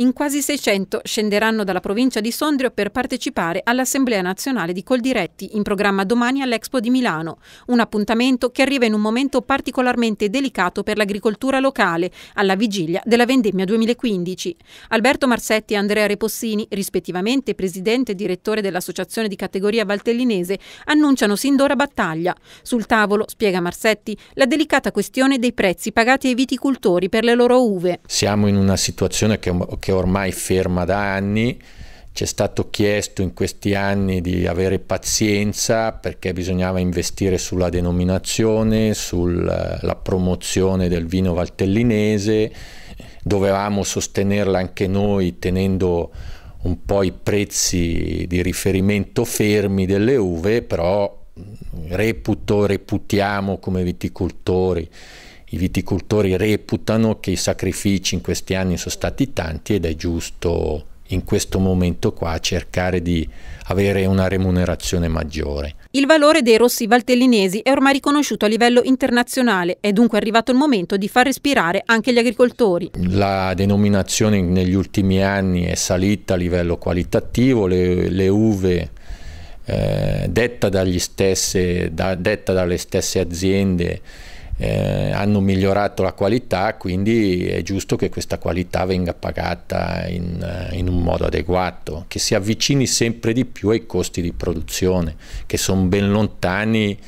In quasi 600 scenderanno dalla provincia di Sondrio per partecipare all'Assemblea nazionale di Coldiretti, in programma domani all'Expo di Milano. Un appuntamento che arriva in un momento particolarmente delicato per l'agricoltura locale, alla vigilia della vendemmia 2015. Alberto Marsetti e Andrea Repossini, rispettivamente presidente e direttore dell'associazione di categoria valtellinese, annunciano sin d'ora battaglia. Sul tavolo, spiega Marsetti, la delicata questione dei prezzi pagati ai viticoltori per le loro uve. Siamo in una situazione che che ormai ferma da anni, ci è stato chiesto in questi anni di avere pazienza perché bisognava investire sulla denominazione, sulla promozione del vino valtellinese, dovevamo sostenerla anche noi tenendo un po' i prezzi di riferimento fermi delle uve, però reputo, reputiamo come viticoltori i viticoltori reputano che i sacrifici in questi anni sono stati tanti ed è giusto in questo momento qua cercare di avere una remunerazione maggiore. Il valore dei rossi valtellinesi è ormai riconosciuto a livello internazionale, è dunque arrivato il momento di far respirare anche gli agricoltori. La denominazione negli ultimi anni è salita a livello qualitativo, le, le uve eh, detta, stesse, da, detta dalle stesse aziende eh, hanno migliorato la qualità, quindi è giusto che questa qualità venga pagata in, eh, in un modo adeguato, che si avvicini sempre di più ai costi di produzione, che sono ben lontani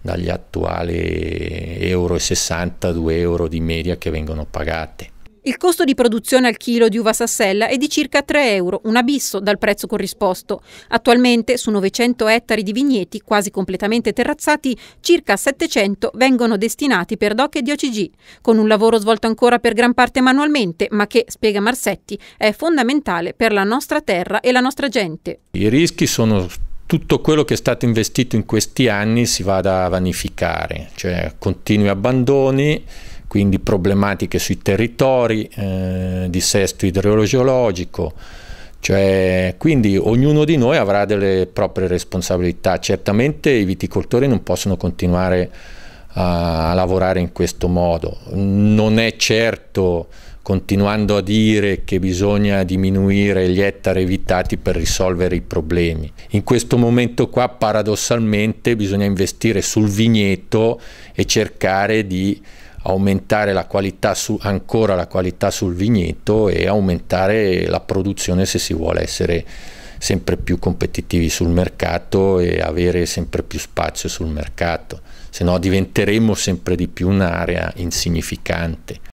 dagli attuali euro e 62 euro di media che vengono pagate. Il costo di produzione al chilo di uva sassella è di circa 3 euro, un abisso dal prezzo corrisposto. Attualmente su 900 ettari di vigneti quasi completamente terrazzati, circa 700 vengono destinati per DOC e DOCG, con un lavoro svolto ancora per gran parte manualmente, ma che, spiega Marsetti, è fondamentale per la nostra terra e la nostra gente. I rischi sono tutto quello che è stato investito in questi anni si vada a vanificare, cioè continui abbandoni, quindi problematiche sui territori, eh, dissesto idrogeologico, cioè, quindi ognuno di noi avrà delle proprie responsabilità. Certamente i viticoltori non possono continuare a, a lavorare in questo modo. Non è certo continuando a dire che bisogna diminuire gli ettari evitati per risolvere i problemi. In questo momento qua paradossalmente bisogna investire sul vigneto e cercare di aumentare la qualità su, ancora la qualità sul vigneto e aumentare la produzione se si vuole essere sempre più competitivi sul mercato e avere sempre più spazio sul mercato, se no diventeremo sempre di più un'area insignificante.